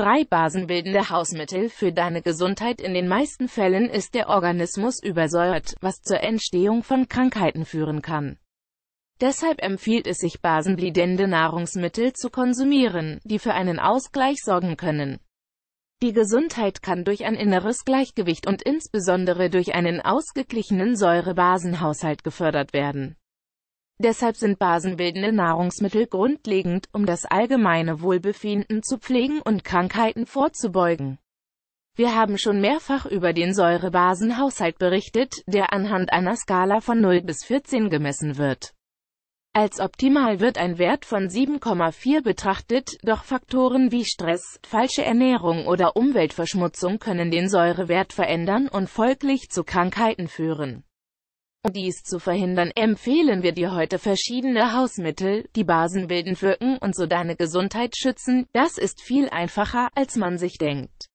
Drei basenbildende Hausmittel für deine Gesundheit In den meisten Fällen ist der Organismus übersäuert, was zur Entstehung von Krankheiten führen kann. Deshalb empfiehlt es sich, basenbildende Nahrungsmittel zu konsumieren, die für einen Ausgleich sorgen können. Die Gesundheit kann durch ein inneres Gleichgewicht und insbesondere durch einen ausgeglichenen Säurebasenhaushalt gefördert werden. Deshalb sind basenbildende Nahrungsmittel grundlegend, um das allgemeine Wohlbefinden zu pflegen und Krankheiten vorzubeugen. Wir haben schon mehrfach über den Säurebasenhaushalt berichtet, der anhand einer Skala von 0 bis 14 gemessen wird. Als optimal wird ein Wert von 7,4 betrachtet, doch Faktoren wie Stress, falsche Ernährung oder Umweltverschmutzung können den Säurewert verändern und folglich zu Krankheiten führen. Um dies zu verhindern, empfehlen wir dir heute verschiedene Hausmittel, die Basen bildend wirken und so deine Gesundheit schützen. Das ist viel einfacher, als man sich denkt.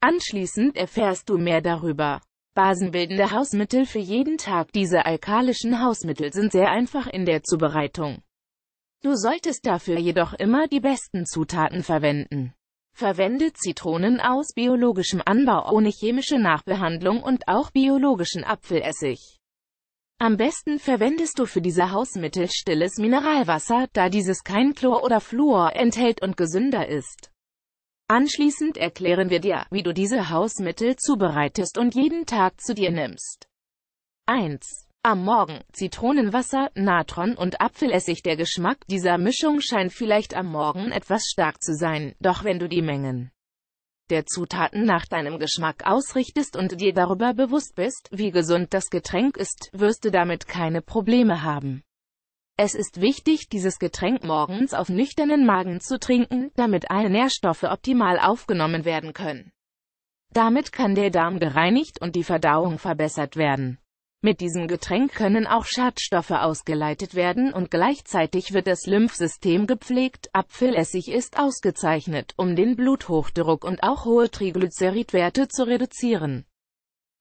Anschließend erfährst du mehr darüber. Basenbildende Hausmittel für jeden Tag Diese alkalischen Hausmittel sind sehr einfach in der Zubereitung. Du solltest dafür jedoch immer die besten Zutaten verwenden. Verwende Zitronen aus biologischem Anbau ohne chemische Nachbehandlung und auch biologischen Apfelessig. Am besten verwendest du für diese Hausmittel stilles Mineralwasser, da dieses kein Chlor oder Fluor enthält und gesünder ist. Anschließend erklären wir dir, wie du diese Hausmittel zubereitest und jeden Tag zu dir nimmst. 1. Am Morgen Zitronenwasser, Natron und Apfelessig Der Geschmack dieser Mischung scheint vielleicht am Morgen etwas stark zu sein, doch wenn du die Mengen der Zutaten nach deinem Geschmack ausrichtest und dir darüber bewusst bist, wie gesund das Getränk ist, wirst du damit keine Probleme haben. Es ist wichtig, dieses Getränk morgens auf nüchternen Magen zu trinken, damit alle Nährstoffe optimal aufgenommen werden können. Damit kann der Darm gereinigt und die Verdauung verbessert werden. Mit diesem Getränk können auch Schadstoffe ausgeleitet werden und gleichzeitig wird das Lymphsystem gepflegt. Apfelessig ist ausgezeichnet, um den Bluthochdruck und auch hohe Triglyceridwerte zu reduzieren.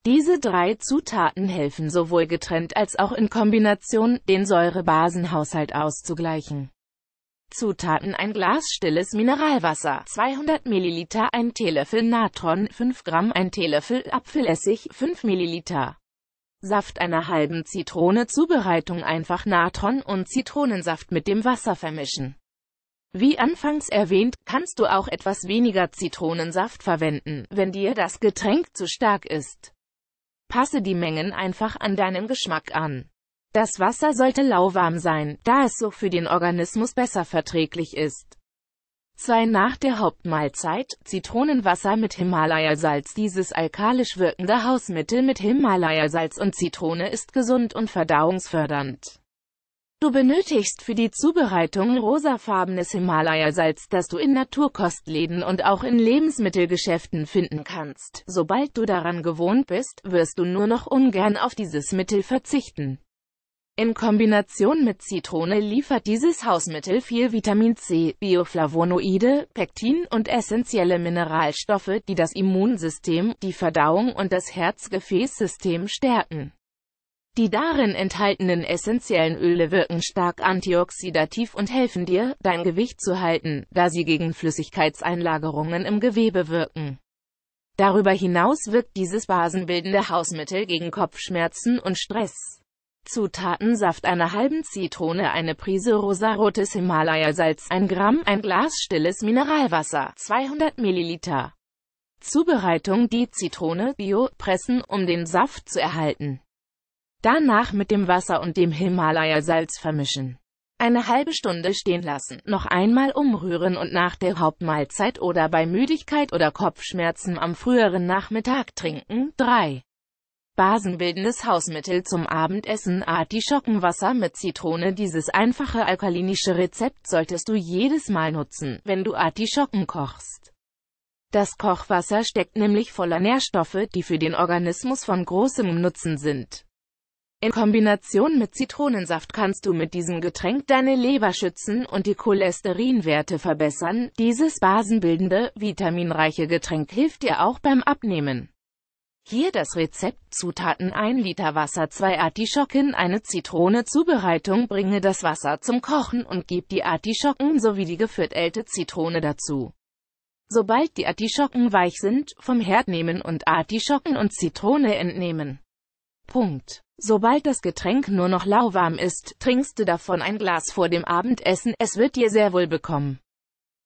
Diese drei Zutaten helfen sowohl getrennt als auch in Kombination, den Säurebasenhaushalt auszugleichen. Zutaten ein Glas stilles Mineralwasser, 200 ml, ein Teelöffel Natron, 5 Gramm, ein Teelöffel Apfelessig, 5 ml. Saft einer halben Zitrone Zubereitung einfach Natron und Zitronensaft mit dem Wasser vermischen. Wie anfangs erwähnt, kannst du auch etwas weniger Zitronensaft verwenden, wenn dir das Getränk zu stark ist. Passe die Mengen einfach an deinen Geschmack an. Das Wasser sollte lauwarm sein, da es so für den Organismus besser verträglich ist. 2 nach der Hauptmahlzeit, Zitronenwasser mit Himalayasalz. Dieses alkalisch wirkende Hausmittel mit Himalayasalz und Zitrone ist gesund und verdauungsfördernd. Du benötigst für die Zubereitung rosafarbenes Himalayasalz, das du in Naturkostläden und auch in Lebensmittelgeschäften finden kannst. Sobald du daran gewohnt bist, wirst du nur noch ungern auf dieses Mittel verzichten. In Kombination mit Zitrone liefert dieses Hausmittel viel Vitamin C, Bioflavonoide, Pektin und essentielle Mineralstoffe, die das Immunsystem, die Verdauung und das Herzgefäßsystem stärken. Die darin enthaltenen essentiellen Öle wirken stark antioxidativ und helfen dir, dein Gewicht zu halten, da sie gegen Flüssigkeitseinlagerungen im Gewebe wirken. Darüber hinaus wirkt dieses basenbildende Hausmittel gegen Kopfschmerzen und Stress. Zutaten Saft einer halben Zitrone, eine Prise rosarotes Himalaya-Salz, 1 Gramm, ein Glas stilles Mineralwasser, 200 Milliliter. Zubereitung Die Zitrone bio pressen, um den Saft zu erhalten. Danach mit dem Wasser und dem Himalaya-Salz vermischen. Eine halbe Stunde stehen lassen, noch einmal umrühren und nach der Hauptmahlzeit oder bei Müdigkeit oder Kopfschmerzen am früheren Nachmittag trinken. 3. Basenbildendes Hausmittel zum Abendessen Artischockenwasser mit Zitrone Dieses einfache alkalinische Rezept solltest du jedes Mal nutzen, wenn du Artischocken kochst. Das Kochwasser steckt nämlich voller Nährstoffe, die für den Organismus von großem Nutzen sind. In Kombination mit Zitronensaft kannst du mit diesem Getränk deine Leber schützen und die Cholesterinwerte verbessern. Dieses basenbildende, vitaminreiche Getränk hilft dir auch beim Abnehmen. Hier das Rezept Zutaten 1 Liter Wasser 2 Artischocken eine Zitrone Zubereitung Bringe das Wasser zum Kochen und gib die Artischocken sowie die geviertelte Zitrone dazu. Sobald die Artischocken weich sind, vom Herd nehmen und Artischocken und Zitrone entnehmen. Punkt. Sobald das Getränk nur noch lauwarm ist, trinkst du davon ein Glas vor dem Abendessen, es wird dir sehr wohl bekommen.